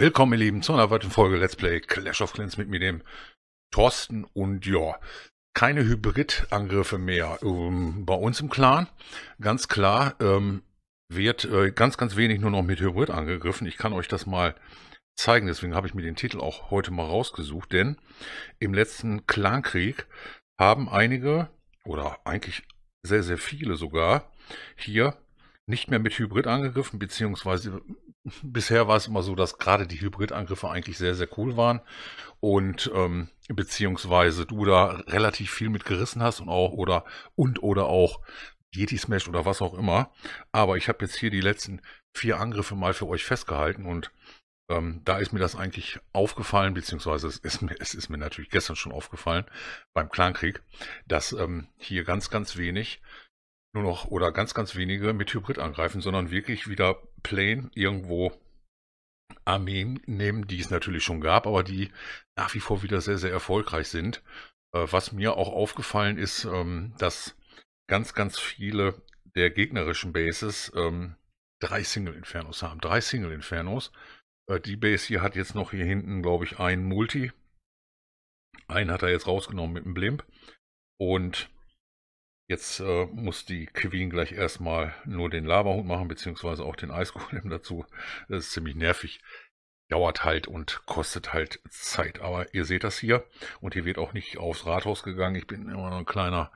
Willkommen, ihr Lieben, zu einer weiteren Folge Let's Play Clash of Clans mit mir, dem Thorsten. Und ja, keine Hybrid-Angriffe mehr ähm, bei uns im Clan. Ganz klar ähm, wird äh, ganz, ganz wenig nur noch mit Hybrid angegriffen. Ich kann euch das mal zeigen, deswegen habe ich mir den Titel auch heute mal rausgesucht, denn im letzten Clankrieg haben einige, oder eigentlich sehr, sehr viele sogar, hier nicht mehr mit Hybrid angegriffen, beziehungsweise bisher war es immer so, dass gerade die Hybridangriffe eigentlich sehr, sehr cool waren und ähm, beziehungsweise du da relativ viel mit gerissen hast und auch oder und oder auch Yeti Smash oder was auch immer. Aber ich habe jetzt hier die letzten vier Angriffe mal für euch festgehalten und ähm, da ist mir das eigentlich aufgefallen, beziehungsweise es ist, mir, es ist mir natürlich gestern schon aufgefallen beim Clankrieg, dass ähm, hier ganz, ganz wenig nur noch oder ganz, ganz wenige mit Hybrid angreifen, sondern wirklich wieder Plane irgendwo Armeen nehmen, die es natürlich schon gab, aber die nach wie vor wieder sehr, sehr erfolgreich sind. Äh, was mir auch aufgefallen ist, ähm, dass ganz, ganz viele der gegnerischen Bases ähm, drei Single Infernos haben. Drei Single Infernos. Äh, die Base hier hat jetzt noch hier hinten, glaube ich, einen Multi. Einen hat er jetzt rausgenommen mit einem Blimp. Und Jetzt äh, muss die Queen gleich erstmal nur den Laberhut machen, beziehungsweise auch den Eisgolem dazu. Das ist ziemlich nervig. Dauert halt und kostet halt Zeit. Aber ihr seht das hier. Und hier wird auch nicht aufs Rathaus gegangen. Ich bin immer noch ein kleiner,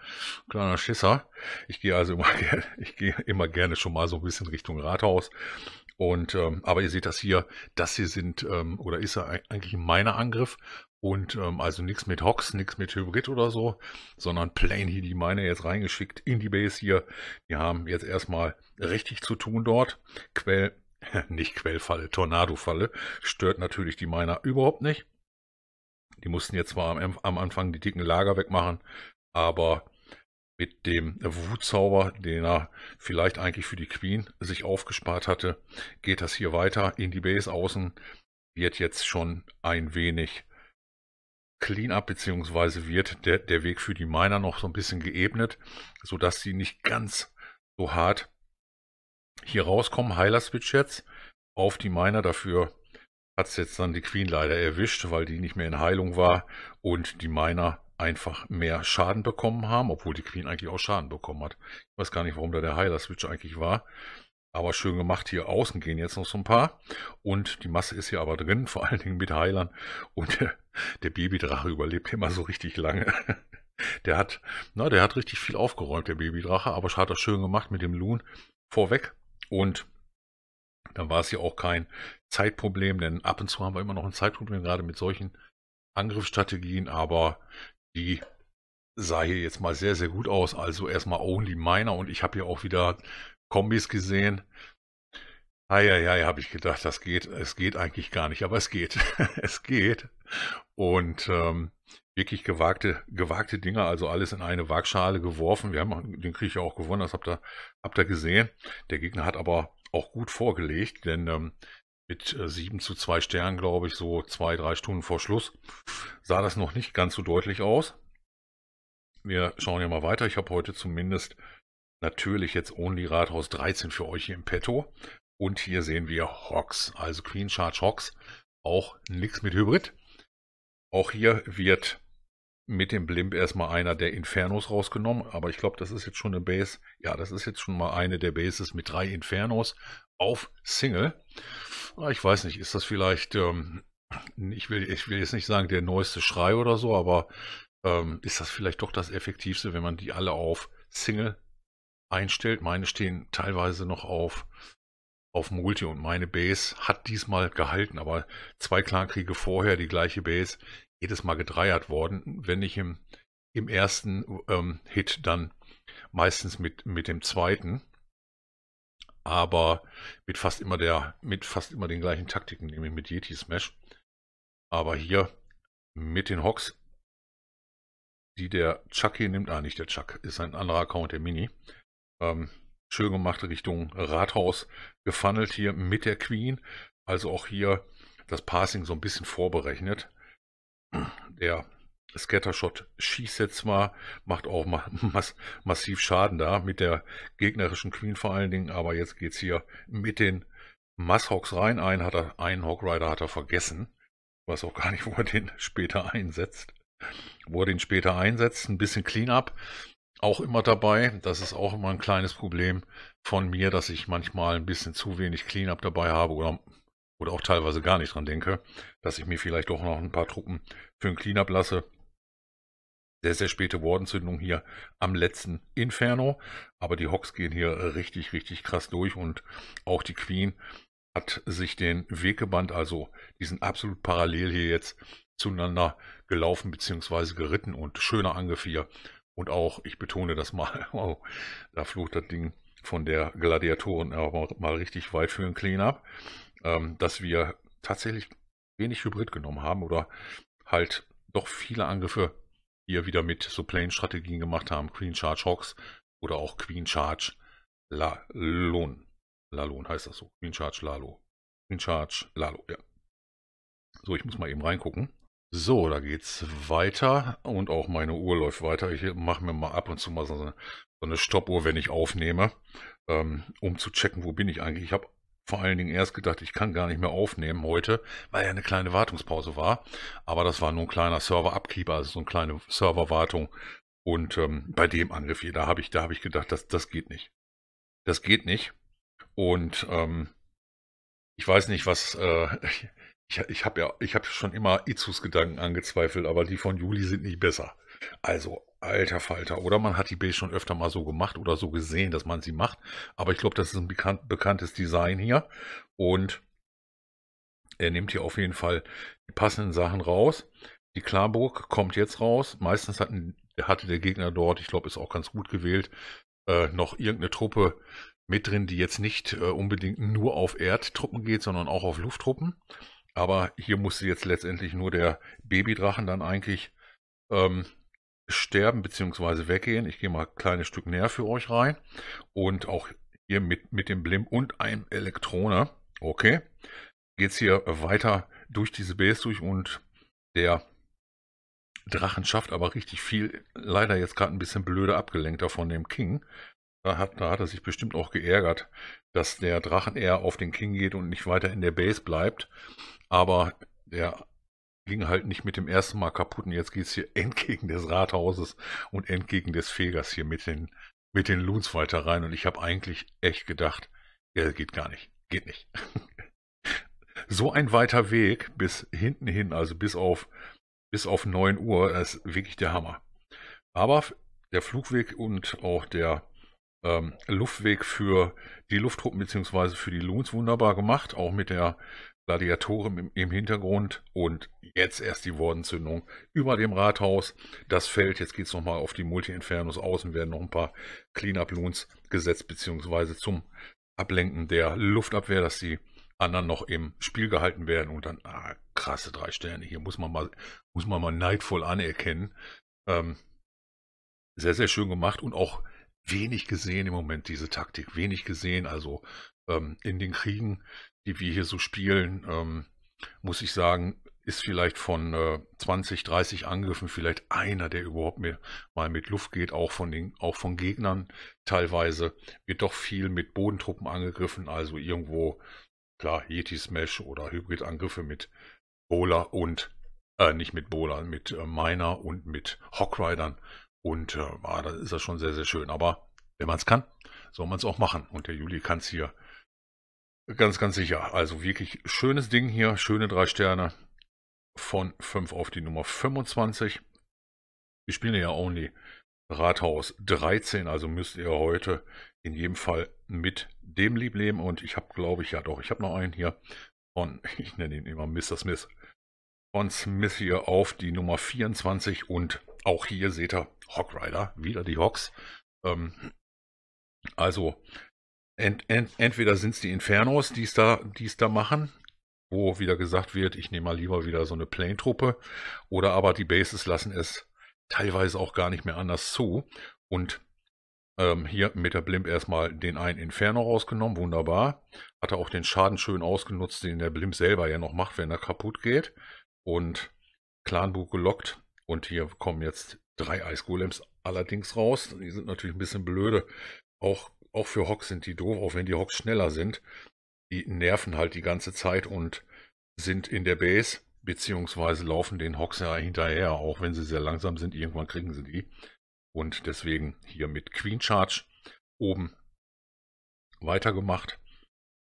kleiner Schisser. Ich gehe also immer, gerne, ich gehe immer gerne schon mal so ein bisschen Richtung Rathaus. Und, ähm, aber ihr seht das hier, das hier sind ähm, oder ist ja eigentlich mein Angriff und ähm, also nichts mit Hox, nichts mit Hybrid oder so, sondern plain hier die meine jetzt reingeschickt in die Base hier. Die haben jetzt erstmal richtig zu tun dort. Quell, nicht Quellfalle, Tornadofalle, stört natürlich die Miner überhaupt nicht. Die mussten jetzt zwar am, am Anfang die dicken Lager wegmachen, aber mit dem Wutzauber, den er vielleicht eigentlich für die Queen sich aufgespart hatte, geht das hier weiter in die Base außen, wird jetzt schon ein wenig Cleanup beziehungsweise wird der, der Weg für die Miner noch so ein bisschen geebnet, sodass sie nicht ganz so hart hier rauskommen. Heiler-Switch jetzt auf die Miner. Dafür hat es jetzt dann die Queen leider erwischt, weil die nicht mehr in Heilung war und die Miner einfach mehr Schaden bekommen haben, obwohl die Queen eigentlich auch Schaden bekommen hat. Ich weiß gar nicht, warum da der Heiler-Switch eigentlich war. Aber schön gemacht hier außen gehen jetzt noch so ein paar. Und die Masse ist hier aber drin, vor allen Dingen mit Heilern. Und der, der Babydrache überlebt immer so richtig lange. Der hat, na, der hat richtig viel aufgeräumt, der Babydrache, aber hat das schön gemacht mit dem Loon vorweg. Und dann war es hier auch kein Zeitproblem, denn ab und zu haben wir immer noch ein Zeitproblem, gerade mit solchen Angriffsstrategien, aber die sah hier jetzt mal sehr, sehr gut aus. Also erstmal Only Miner und ich habe hier auch wieder Kombis gesehen. Eieiei, habe ich gedacht, das geht, es geht eigentlich gar nicht, aber es geht. es geht. Und ähm, wirklich gewagte, gewagte Dinger, also alles in eine Waagschale geworfen. Wir haben den Krieg ja auch gewonnen, das habt ihr, habt ihr gesehen. Der Gegner hat aber auch gut vorgelegt, denn ähm, mit äh, 7 zu 2 Sternen, glaube ich, so zwei, drei Stunden vor Schluss, sah das noch nicht ganz so deutlich aus. Wir schauen ja mal weiter. Ich habe heute zumindest natürlich jetzt Only Rathaus 13 für euch hier im Petto. Und hier sehen wir Hawks, also Queen Charge Hawks. Auch nichts mit Hybrid. Auch hier wird mit dem Blimp erstmal einer der Infernos rausgenommen. Aber ich glaube, das ist jetzt schon eine Base. Ja, das ist jetzt schon mal eine der Bases mit drei Infernos auf Single. Ah, ich weiß nicht, ist das vielleicht, ähm, ich, will, ich will jetzt nicht sagen der neueste Schrei oder so, aber ähm, ist das vielleicht doch das Effektivste, wenn man die alle auf Single einstellt. Meine stehen teilweise noch auf, auf Multi und meine Base hat diesmal gehalten, aber zwei Clankriege vorher die gleiche Base, jedes Mal gedreiert worden, wenn ich im, im ersten ähm, Hit, dann meistens mit, mit dem zweiten. Aber mit fast immer der, mit fast immer den gleichen Taktiken, nämlich mit Yeti Smash. Aber hier mit den Hawks, die der Chucky nimmt, ah nicht der Chuck, ist ein anderer Account, der Mini, ähm, schön gemacht Richtung Rathaus gefunnelt hier mit der Queen. Also auch hier das Passing so ein bisschen vorberechnet. Der Scattershot schießt jetzt mal, macht auch ma mass massiv Schaden da mit der gegnerischen Queen vor allen Dingen. Aber jetzt geht es hier mit den Masshawks rein. Einen, hat er, einen Hawk Rider hat er vergessen. Ich Weiß auch gar nicht, wo er den später einsetzt. Wo er den später einsetzt. Ein bisschen Cleanup auch immer dabei. Das ist auch immer ein kleines Problem von mir, dass ich manchmal ein bisschen zu wenig Cleanup dabei habe oder, oder auch teilweise gar nicht dran denke, dass ich mir vielleicht doch noch ein paar Truppen für ein Cleanup lasse. Sehr, sehr späte Wardzündung hier am letzten Inferno. Aber die Hawks gehen hier richtig, richtig krass durch und auch die Queen hat sich den Weg gebannt, also die sind absolut parallel hier jetzt zueinander gelaufen bzw. geritten und schöner Angriff hier und auch, ich betone das mal, wow, da flucht das Ding von der Gladiatoren aber mal richtig weit für ein Cleanup, ähm, dass wir tatsächlich wenig Hybrid genommen haben oder halt doch viele Angriffe hier wieder mit so Plane-Strategien gemacht haben. Queen Charge Hawks oder auch Queen Charge Lalon. Lalon heißt das so. Queen Charge Lalo. Queen Charge Lalo, ja. So, ich muss mal eben reingucken. So, da geht's weiter und auch meine Uhr läuft weiter. Ich mache mir mal ab und zu mal so eine, so eine Stoppuhr, wenn ich aufnehme, ähm, um zu checken, wo bin ich eigentlich. Ich habe vor allen Dingen erst gedacht, ich kann gar nicht mehr aufnehmen heute, weil ja eine kleine Wartungspause war. Aber das war nur ein kleiner Server-Upkeeper, also so eine kleine Serverwartung. Und ähm, bei dem Angriff hier, da habe ich, da ich gedacht, das, das geht nicht. Das geht nicht. Und ähm, ich weiß nicht, was. Äh, ich, ich habe ja, ich habe schon immer Itzus Gedanken angezweifelt, aber die von Juli sind nicht besser. Also, alter Falter. Oder man hat die B schon öfter mal so gemacht oder so gesehen, dass man sie macht. Aber ich glaube, das ist ein bekannt, bekanntes Design hier. Und er nimmt hier auf jeden Fall die passenden Sachen raus. Die Klarburg kommt jetzt raus. Meistens hatten, hatte der Gegner dort, ich glaube, ist auch ganz gut gewählt, äh, noch irgendeine Truppe mit drin, die jetzt nicht äh, unbedingt nur auf Erdtruppen geht, sondern auch auf Lufttruppen. Aber hier musste jetzt letztendlich nur der Babydrachen dann eigentlich ähm, sterben bzw. weggehen. Ich gehe mal ein kleines Stück näher für euch rein. Und auch hier mit, mit dem Blim und einem Elektroner. Okay. Geht es hier weiter durch diese Base durch und der Drachen schafft aber richtig viel. Leider jetzt gerade ein bisschen blöde abgelenkter von dem King. Da hat, da hat er sich bestimmt auch geärgert, dass der Drachen eher auf den King geht und nicht weiter in der Base bleibt. Aber der ging halt nicht mit dem ersten Mal kaputt und jetzt geht es hier entgegen des Rathauses und entgegen des Fegers hier mit den, mit den Loons weiter rein. Und ich habe eigentlich echt gedacht, ja, geht gar nicht. Geht nicht. so ein weiter Weg bis hinten hin, also bis auf, bis auf 9 Uhr, ist wirklich der Hammer. Aber der Flugweg und auch der ähm, Luftweg für die Lufttruppen bzw. für die Loons wunderbar gemacht, auch mit der Gladiatoren im, im, Hintergrund und jetzt erst die Wordenzündung über dem Rathaus. Das Feld, jetzt geht es nochmal auf die Multi-Infernos außen, werden noch ein paar Clean-Up-Loons gesetzt, beziehungsweise zum Ablenken der Luftabwehr, dass die anderen noch im Spiel gehalten werden und dann, ah, krasse drei Sterne. Hier muss man mal, muss man mal neidvoll anerkennen. Ähm, sehr, sehr schön gemacht und auch wenig gesehen im Moment, diese Taktik, wenig gesehen. Also ähm, in den Kriegen, die wir hier so spielen, ähm, muss ich sagen, ist vielleicht von äh, 20, 30 Angriffen vielleicht einer, der überhaupt mehr, mal mit Luft geht, auch von, den, auch von Gegnern teilweise. Wird doch viel mit Bodentruppen angegriffen, also irgendwo, klar, Yeti-Smash oder Hybrid-Angriffe mit Bowler und, äh, nicht mit Bowler, mit äh, Miner und mit Hawkridern. Und äh, ah, das ist das schon sehr, sehr schön. Aber wenn man es kann, soll man es auch machen. Und der Juli kann es hier ganz, ganz sicher. Also wirklich schönes Ding hier, schöne drei Sterne von 5 auf die Nummer 25. Wir spielen ja Only Rathaus 13, also müsst ihr heute in jedem Fall mit dem lieb leben. Und ich habe, glaube ich, ja doch, ich habe noch einen hier von, ich nenne ihn immer Mr. Smith, von Smith hier auf die Nummer 24 und auch hier seht ihr Hog Rider, wieder die Hogs. Ähm, also ent, ent, entweder sind es die Infernos, die da, es da machen, wo wieder gesagt wird, ich nehme mal lieber wieder so eine Plane-Truppe, oder aber die Bases lassen es teilweise auch gar nicht mehr anders zu. Und ähm, hier mit der Blimp erstmal den einen Inferno rausgenommen, wunderbar. Hat er auch den Schaden schön ausgenutzt, den der Blimp selber ja noch macht, wenn er kaputt geht. Und Clanbuch gelockt, und hier kommen jetzt drei Eisgolems allerdings raus. Die sind natürlich ein bisschen blöde. Auch, auch für Hocks sind die doof, auch wenn die Hocks schneller sind. Die nerven halt die ganze Zeit und sind in der Base, beziehungsweise laufen den Hocks ja hinterher, auch wenn sie sehr langsam sind. Irgendwann kriegen sie die. Und deswegen hier mit Queen Charge oben weitergemacht.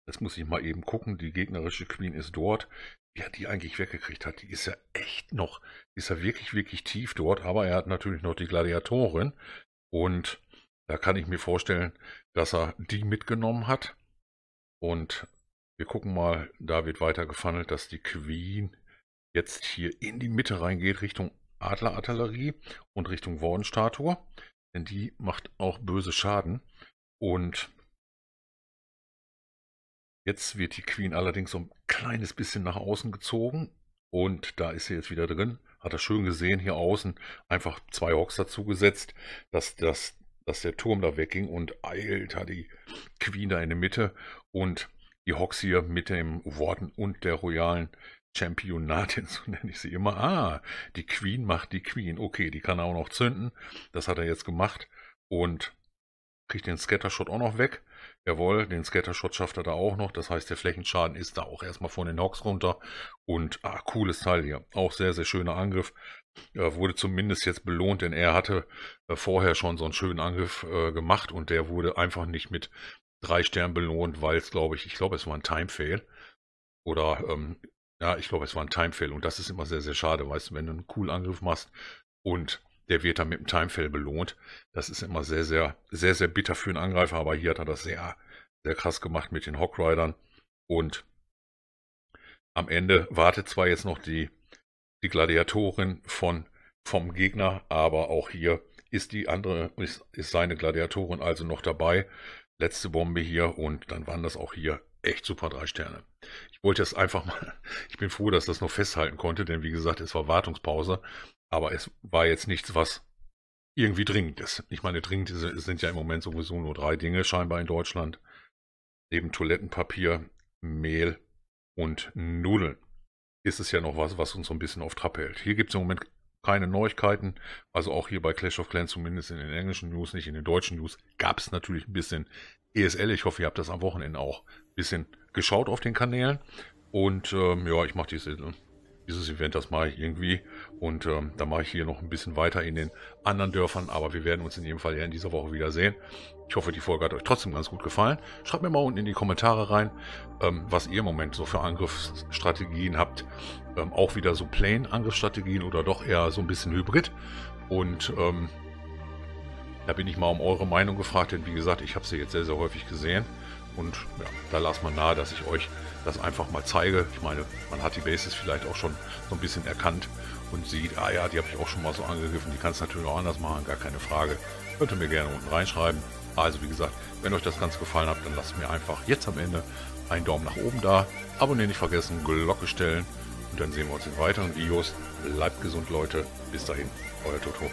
Jetzt muss ich mal eben gucken, die gegnerische Queen ist dort. Wie Ja, die eigentlich weggekriegt hat, die ist ja echt noch, ist ja wirklich, wirklich tief dort, aber er hat natürlich noch die Gladiatorin und da kann ich mir vorstellen, dass er die mitgenommen hat und wir gucken mal, da wird weiter gefandelt, dass die Queen jetzt hier in die Mitte reingeht, Richtung Adlerartillerie und Richtung Wordenstatue, denn die macht auch böse Schaden und Jetzt wird die Queen allerdings so ein kleines bisschen nach außen gezogen. Und da ist sie jetzt wieder drin. Hat er schön gesehen hier außen. Einfach zwei Hawks dazu gesetzt, dass, dass, dass der Turm da wegging. Und alter, die Queen da in der Mitte. Und die Hawks hier mit dem Worten und der royalen Championatin, so nenne ich sie immer. Ah, die Queen macht die Queen. Okay, die kann er auch noch zünden. Das hat er jetzt gemacht. Und kriegt den Scattershot auch noch weg. Jawohl, den Scattershot schafft er da auch noch. Das heißt, der Flächenschaden ist da auch erstmal von den Hawks runter. Und ah, cooles Teil hier. Auch sehr, sehr schöner Angriff. Er äh, wurde zumindest jetzt belohnt, denn er hatte äh, vorher schon so einen schönen Angriff äh, gemacht und der wurde einfach nicht mit drei Sternen belohnt, weil es, glaube ich, ich glaube, es war ein Timefail. Oder, ähm, ja, ich glaube, es war ein Timefail. Und das ist immer sehr, sehr schade, weißt du, wenn du einen coolen Angriff machst und der wird dann mit dem Timefail belohnt. Das ist immer sehr, sehr, sehr, sehr bitter für einen Angreifer, aber hier hat er das sehr, sehr krass gemacht mit den Hawkridern. Und am Ende wartet zwar jetzt noch die, die Gladiatorin von, vom Gegner, aber auch hier ist die andere, ist, ist seine Gladiatorin also noch dabei. Letzte Bombe hier und dann waren das auch hier echt super, drei Sterne. Ich wollte das einfach mal, ich bin froh, dass das noch festhalten konnte, denn wie gesagt, es war Wartungspause, aber es war jetzt nichts, was irgendwie dringend ist. Ich meine, dringend sind ja im Moment sowieso nur drei Dinge scheinbar in Deutschland. Neben Toilettenpapier, Mehl und Nudeln ist es ja noch was, was uns so ein bisschen auf Trab hält. Hier gibt es im Moment keine Neuigkeiten. Also auch hier bei Clash of Clans, zumindest in den englischen News, nicht in den deutschen News, gab es natürlich ein bisschen ESL. Ich hoffe, ihr habt das am Wochenende auch ein bisschen geschaut auf den Kanälen. Und ähm, ja, ich mache die dieses Event, das mache ich irgendwie. Und ähm, dann mache ich hier noch ein bisschen weiter in den anderen Dörfern. Aber wir werden uns in jedem Fall ja in dieser Woche wiedersehen. Ich hoffe, die Folge hat euch trotzdem ganz gut gefallen. Schreibt mir mal unten in die Kommentare rein, ähm, was ihr im Moment so für Angriffsstrategien habt. Ähm, auch wieder so plain Angriffsstrategien oder doch eher so ein bisschen Hybrid. Und ähm, da bin ich mal um eure Meinung gefragt, denn wie gesagt, ich habe sie jetzt sehr, sehr häufig gesehen. Und ja, da las man nahe, dass ich euch das einfach mal zeige. Ich meine, man hat die Bases vielleicht auch schon so ein bisschen erkannt und sieht, ah ja, die habe ich auch schon mal so angegriffen. Die kann es natürlich auch anders machen, gar keine Frage. Könnt ihr mir gerne unten reinschreiben. Also wie gesagt, wenn euch das Ganze gefallen hat, dann lasst mir einfach jetzt am Ende einen Daumen nach oben da. Abonnieren nicht vergessen, Glocke stellen. Und dann sehen wir uns in weiteren Videos. Bleibt gesund, Leute. Bis dahin, euer Toto.